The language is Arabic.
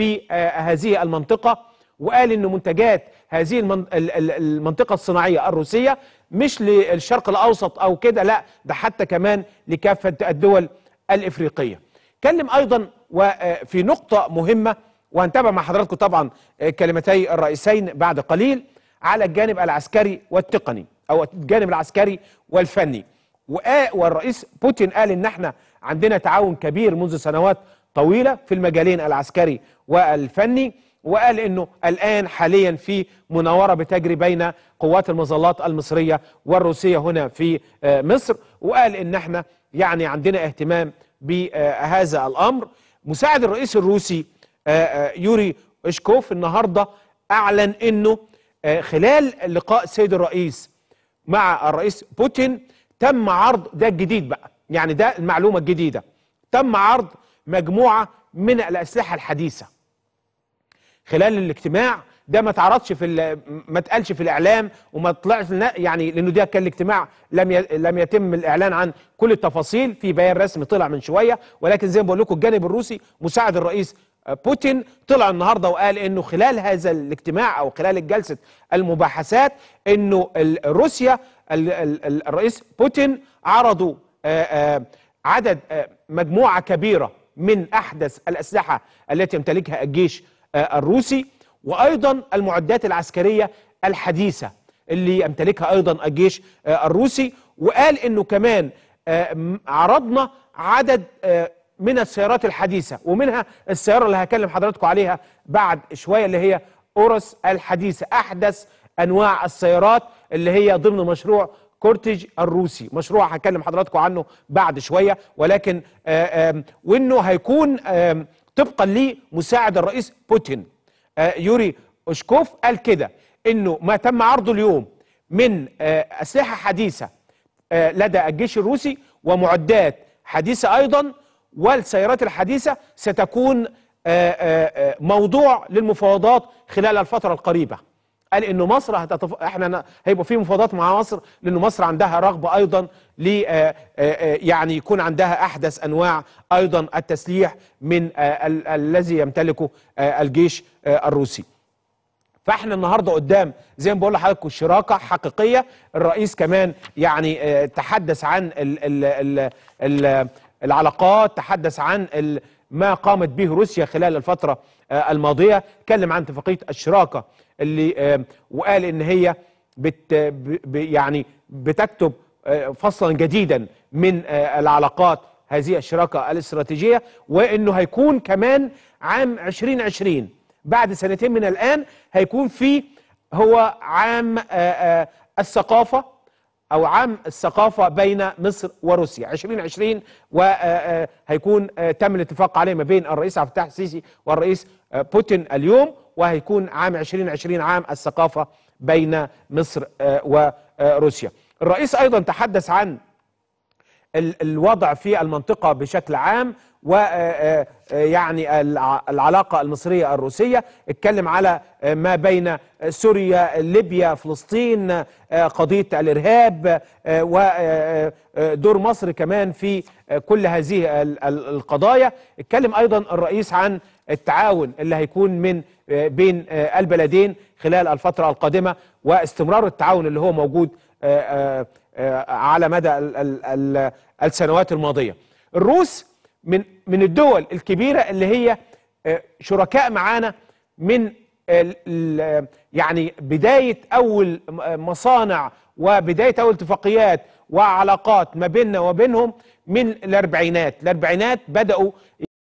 في آه، هذه المنطقة وقال أن منتجات هذه المنطقة الصناعية الروسية مش للشرق الأوسط أو كده لا ده حتى كمان لكافة الدول الإفريقية كلم أيضا وفي آه، نقطة مهمة وهنتابع مع حضراتكم طبعا آه، كلمتي الرئيسين بعد قليل على الجانب العسكري والتقني أو الجانب العسكري والفني والرئيس بوتين قال إن احنا عندنا تعاون كبير منذ سنوات طويلة في المجالين العسكري والفني وقال انه الان حاليا في مناوره بتجري بين قوات المظلات المصريه والروسيه هنا في آه، مصر وقال ان احنا يعني عندنا اهتمام بهذا الامر مساعد الرئيس الروسي آه، آه، يوري اشكوف النهارده اعلن انه خلال لقاء سيد الرئيس مع الرئيس بوتين تم عرض ده الجديد بقى يعني ده المعلومه الجديده تم عرض مجموعة من الأسلحة الحديثة خلال الاجتماع ده ما اتعرضش في ما اتقالش في الاعلام وما طلعش يعني لانه ده كان الاجتماع لم لم يتم الاعلان عن كل التفاصيل في بيان رسمي طلع من شويه ولكن زي ما بقول لكم الجانب الروسي مساعد الرئيس آه، بوتين طلع النهارده وقال انه خلال هذا الاجتماع او خلال جلسه المباحثات انه روسيا الرئيس بوتين عرضوا آه، آه، عدد مجموعه كبيره من أحدث الأسلحة التي يمتلكها الجيش آه، الروسي وأيضا المعدات العسكرية الحديثة اللي يمتلكها أيضا الجيش آه، الروسي وقال أنه كمان آه، عرضنا عدد من السيارات الحديثة ومنها السيارة اللي هكلم حضراتكم عليها بعد شوية اللي هي أورس الحديثة أحدث أنواع السيارات اللي هي ضمن مشروع كورتيج الروسي مشروع هكلم حضراتكم عنه بعد شويه ولكن آه، وانه هيكون طبقا لمساعد الرئيس بوتين آه، يوري أشكوف قال كده انه ما تم عرضه اليوم من آه، اسلحه حديثه لدى الجيش الروسي ومعدات حديثه ايضا والسيارات الحديثه ستكون موضوع للمفاوضات خلال الفتره القريبه قال ان مصر هتتف... احنا هيبقى في مفاوضات مع مصر لان مصر عندها رغبه ايضا ل آه، آه، آه، يعني يكون عندها احدث انواع ايضا التسليح من ال... الذي يمتلكه الجيش الروسي. فاحنا النهارده قدام زي ما بقول لحضرتك شراكه حقيقيه الرئيس كمان يعني تحدث عن ال... ال... ال... العلاقات تحدث عن ال... ما قامت به روسيا خلال الفترة آه، الماضية اتكلم عن اتفاقية الشراكة اللي آه، وقال ان هي بت يعني بتكتب آه، فصلا جديدا من العلاقات هذه الشراكة الاستراتيجية وانه هيكون كمان عام 2020 بعد سنتين من الان هيكون في هو عام الثقافة أو عام الثقافة بين مصر وروسيا 2020 وهيكون آه، آه، آه، تم الاتفاق عليه ما بين الرئيس عبد الفتاح السيسي والرئيس بوتين اليوم وهيكون عام 2020 عام الثقافة بين مصر وروسيا الرئيس أيضا تحدث عن الوضع في المنطقة بشكل عام ويعني آه، آه، آه، العلاقة المصرية الروسية اتكلم على ما بين سوريا ليبيا فلسطين قضية الإرهاب ودور مصر كمان في كل هذه القضايا اتكلم أيضا الرئيس عن التعاون اللي هيكون من بين آه، البلدين خلال الفترة القادمة واستمرار التعاون اللي هو موجود آه، آه، على مدى السنوات الماضية الروس من من الدول الكبيرة اللي هي شركاء معانا من يعني بداية أول مصانع وبداية أول اتفاقيات وعلاقات ما بيننا وبينهم من الأربعينات الأربعينات بدأوا